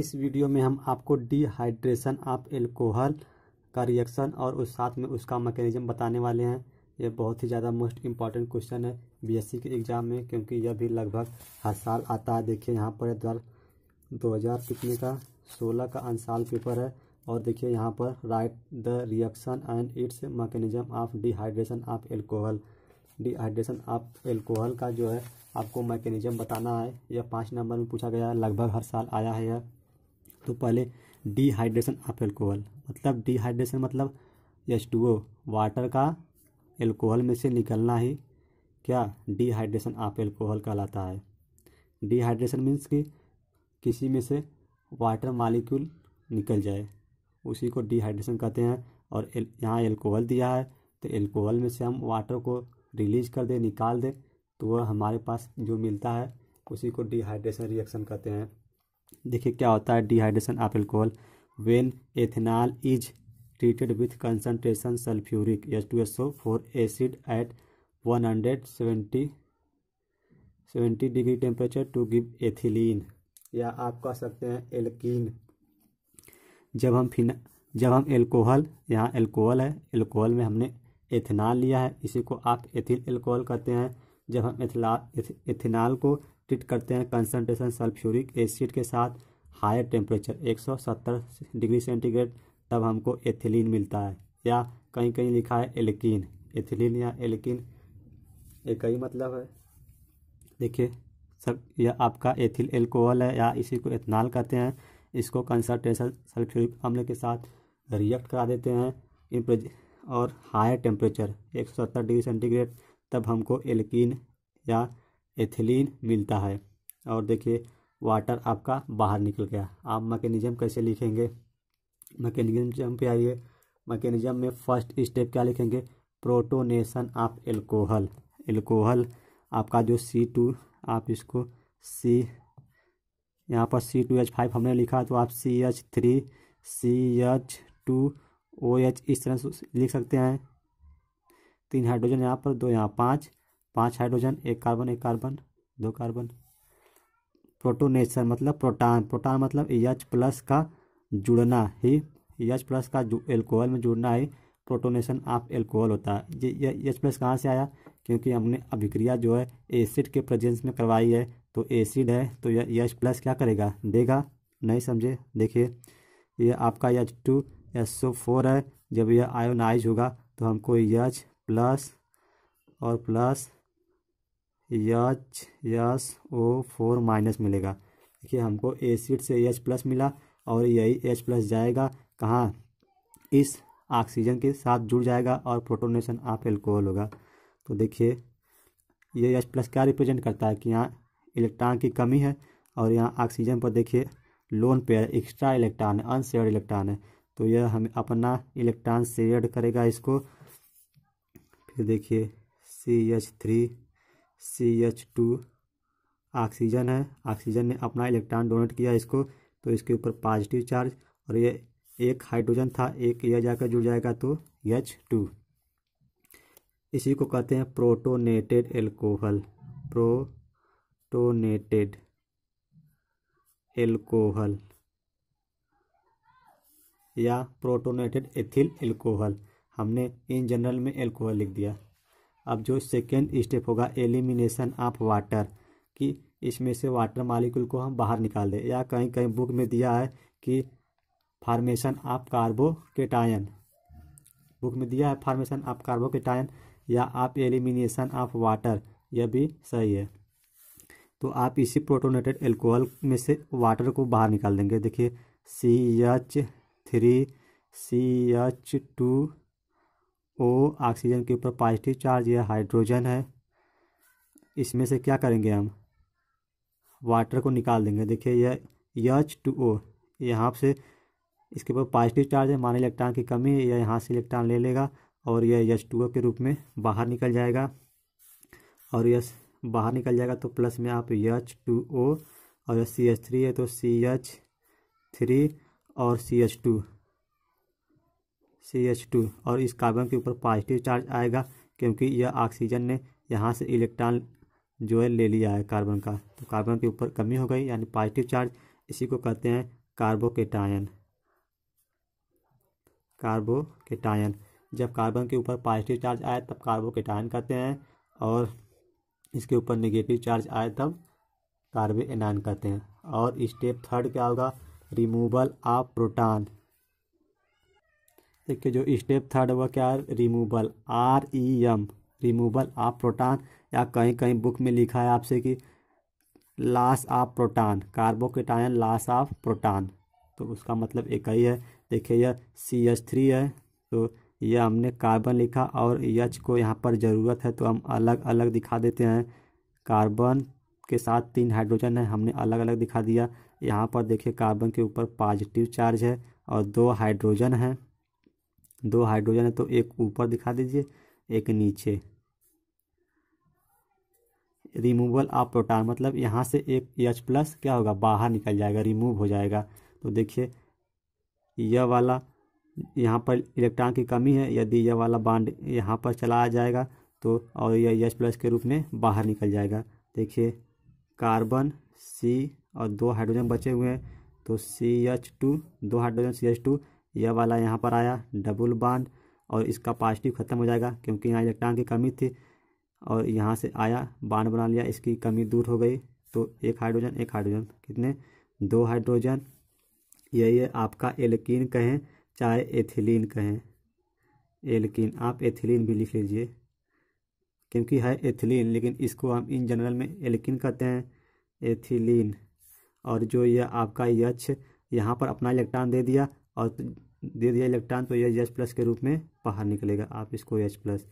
इस वीडियो में हम आपको डिहाइड्रेशन ऑफ एल्कोहल का रिएक्शन और उस साथ में उसका मैकेनिज्म बताने वाले हैं ये बहुत ही ज़्यादा मोस्ट इम्पॉर्टेंट क्वेश्चन है बीएससी के एग्ज़ाम में क्योंकि यह भी लगभग हर साल आता है देखिए यहाँ पर दर दो हज़ार कितने का सोलह का अनसाल पेपर है और देखिए यहाँ पर right the reaction and its mechanism of dehydration of alcohol dehydration of alcohol का जो है आपको मैकेनिज्म बताना है यह पाँच नंबर में पूछा गया है लगभग हर साल आया है यह तो पहले डिहाइड्रेशन ऑफ एल्कोहल मतलब डिहाइड्रेशन मतलब एच टू ओ वाटर का एल्कोहल में से निकलना ही क्या डिहाइड्रेशन ऑफ एल्कोहल कहलाता है डिहाइड्रेशन मीन्स कि किसी में से वाटर मालिक्यूल निकल जाए उसी को डिहाइड्रेशन कहते हैं और एल, यहाँ एल्कोहल दिया है तो एल्कोहल में से हम वाटर को रिलीज कर दें निकाल दें तो वह हमारे पास जो मिलता है उसी को डिहाइड्रेशन रिएक्शन कहते हैं देखिए क्या होता है dehydration of alcohol when ethanol is treated with concentration sulphuric H two S O four acid at one hundred seventy seventy degree temperature to give ethylene या आप कह सकते हैं एल्कीन जब हम फिन जब हम एल्कोहल यहाँ एल्कोहल है एल्कोहल में हमने एथेनॉल लिया है इसी को आप एथिल एल्कोहल कहते हैं जब हम एथिला एथ, को ट्रीट करते हैं कंसनट्रेशन सल्फ्यूरिक एसिड के साथ हायर टेम्परेचर 170 डिग्री सेंटीग्रेड तब हमको एथिलीन मिलता है या कहीं कहीं लिखा है एलिकीन एथिलीन या एलिकीन ये कई मतलब है देखिए सब यह आपका एथिल एल्कोहल है या इसी को एथनॉल कहते हैं इसको कंसनट्रेशन सल्फ्यूरिक अम्ल के साथ रिएक्ट करा देते हैं इन और हायर टेम्परेचर 170 डिग्री सेंटीग्रेड तब हमको एल्किन या एथिलीन मिलता है और देखिए वाटर आपका बाहर निकल गया आप मैकेनिज्म कैसे लिखेंगे मैकेनिज्म पे आइए मैकेनिज्म में फर्स्ट स्टेप क्या लिखेंगे प्रोटोनेशन ऑफ एल्कोहल एल्कोहल आपका जो सी टू आप इसको सी यहाँ पर सी टू एच फाइव हमने लिखा तो आप C H three C H two O H इस तरह से लिख सकते हैं तीन हाइड्रोजन यहाँ पर दो यहाँ पाँच पांच हाइड्रोजन एक कार्बन एक कार्बन दो कार्बन प्रोटोनेशन मतलब प्रोटान प्रोटान मतलब ई एच प्लस का जुड़ना ही ई एच प्लस का एल्कोहल में जुड़ना ही प्रोटोनेशन ऑफ एल्कोहल होता है ये एच प्लस कहाँ से आया क्योंकि हमने अभिक्रिया जो है एसिड के प्रेजेंस में करवाई है तो एसिड है तो यह एच प्लस क्या करेगा देगा नहीं समझे देखिए यह आपका H two S O four है जब यह आयोनाइज होगा तो हमको एच प्लस और plus H S O four minus मिलेगा देखिए हमको एसिड से एच प्लस मिला और यही एच प्लस जाएगा कहाँ इस ऑक्सीजन के साथ जुड़ जाएगा और प्रोटोनेशन ऑफ एल्कोहल होगा तो देखिए ये एच प्लस क्या रिप्रेजेंट करता है कि यहाँ इलेक्ट्रॉन की कमी है और यहाँ ऑक्सीजन पर देखिए लोन पेयर एक्स्ट्रा इलेक्ट्रॉन है अनशेयर इलेक्ट्रॉन है तो यह हम अपना इलेक्ट्रॉन शेयर करेगा इसको फिर देखिए C H three C H two oxygen है ऑक्सीजन ने अपना इलेक्ट्रॉन डोनेट किया इसको तो इसके ऊपर पॉजिटिव चार्ज और ये एक हाइड्रोजन था एक यह जाकर जुड़ जाएगा तो एच टू इसी को कहते हैं प्रोटोनेटेड एल्कोहल प्रोटोनेटेड एल्कोहल या प्रोटोनेटेड एथिल एल्कोहल हमने इन जनरल में एल्कोहल लिख दिया अब जो सेकेंड स्टेप होगा एलिमिनेशन ऑफ वाटर कि इसमें से वाटर मालिक्यूल को हम बाहर निकाल दें या कहीं कहीं बुक में दिया है कि फार्मेशन ऑफ कार्बोकेटायन बुक में दिया है फार्मेशन ऑफ कार्बोकेटायन या आप एलिमिनेशन ऑफ वाटर यह भी सही है तो आप इसी प्रोटोनेटेड एल्कोहल में से वाटर को बाहर निकाल देंगे देखिए C H three C H two O oxygen के ऊपर पॉजिटिव चार्ज या हाइड्रोजन है इसमें से क्या करेंगे हम वाटर को निकाल देंगे देखिए यह एच टू ओ यहाँ से इसके ऊपर पॉजिटिव चार्ज है मान इलेक्ट्रॉन की कमी है यह यहाँ से इलेक्ट्रॉन ले लेगा और यह एच टू ओ के रूप में बाहर निकल जाएगा और यह बाहर निकल जाएगा तो प्लस में आप एच टू ओ और सी एच थ्री है तो सी एच थ्री और C H two C H two और इस कार्बन के ऊपर पॉजिटिव चार्ज आएगा क्योंकि यह ऑक्सीजन ने यहाँ से इलेक्ट्रॉन जो है ले लिया है कार्बन का तो कार्बन के ऊपर कमी हो गई यानी पॉजिटिव चार्ज इसी को कहते हैं कार्बोकेटायन कार्बोकेटायन जब कार्बन के ऊपर पॉजिटिव चार्ज आए तब कार्बोकेटायन कहते हैं और इसके ऊपर नेगेटिव चार्ज आए तब कार्बे एनायन कहते हैं और स्टेप थर्ड क्या होगा रिमूवल ऑफ प्रोटॉन देखिए जो स्टेप थर्ड वह क्या है removal R E M removal of proton या कहीं कहीं बुक में लिखा है आपसे कि loss of proton carbocation loss of proton तो उसका मतलब एक ही है देखिए यह सी एच थ्री है तो यह हमने कार्बन लिखा और एच को यहाँ पर ज़रूरत है तो हम अलग अलग दिखा देते हैं कार्बन के साथ तीन हाइड्रोजन है हमने अलग अलग दिखा दिया यहाँ पर देखिए कार्बन के ऊपर पॉजिटिव चार्ज है और दो हाइड्रोजन हैं दो हाइड्रोजन है तो एक ऊपर दिखा दीजिए एक नीचे रिमूवल ऑफ प्रोटान मतलब यहाँ से एक एच प्लस क्या होगा बाहर निकल जाएगा रिमूव हो जाएगा तो देखिए यह वाला यहाँ पर इलेक्ट्रॉन की कमी है यदि यह वाला बाड यहाँ पर चलाया जाएगा तो और यह एच प्लस के रूप में बाहर निकल जाएगा देखिए कार्बन सी और दो हाइड्रोजन बचे हुए हैं तो सी एच टू दो हाइड्रोजन सी एच टू यह वाला यहाँ पर आया डबल बांड और इसका पॉजिटिव ख़त्म हो जाएगा क्योंकि यहाँ इलेक्ट्रॉन की कमी थी और यहाँ से आया बांड बना लिया इसकी कमी दूर हो गई तो एक हाइड्रोजन एक हाइड्रोजन कितने दो हाइड्रोजन यही है आपका एल्किन कहें चाहे एथिलीन कहें एल्किन आप एथिलीन भी लिख लीजिए क्योंकि है एथिलीन लेकिन इसको हम इन जनरल में एल्किन कहते हैं एथिलीन और जो यह आपका यक्ष यहाँ पर अपना इलेक्ट्रॉन दे दिया और दे दिया इलेक्ट्रॉन तो यह एच प्लस के रूप में बाहर निकलेगा आप इसको एच प्लस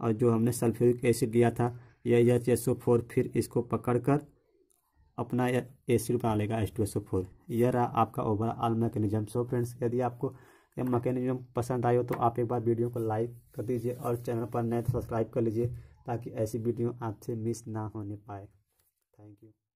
और जो हमने सल्फ्यूरिक एसिड लिया था यह एच एस ओ फोर फिर इसको पकड़ कर अपना एसिड बना लेगा H two S O four यह रहा आपका ओवरऑल मैकेनिज्म सो फ्रेंड्स यदि आपको यह मैकेनिज्म पसंद आए हो तो आप एक बार वीडियो को लाइक कर दीजिए और चैनल पर नए तो सब्सक्राइब कर लीजिए ताकि ऐसी वीडियो आपसे मिस ना होने पाए थैंक यू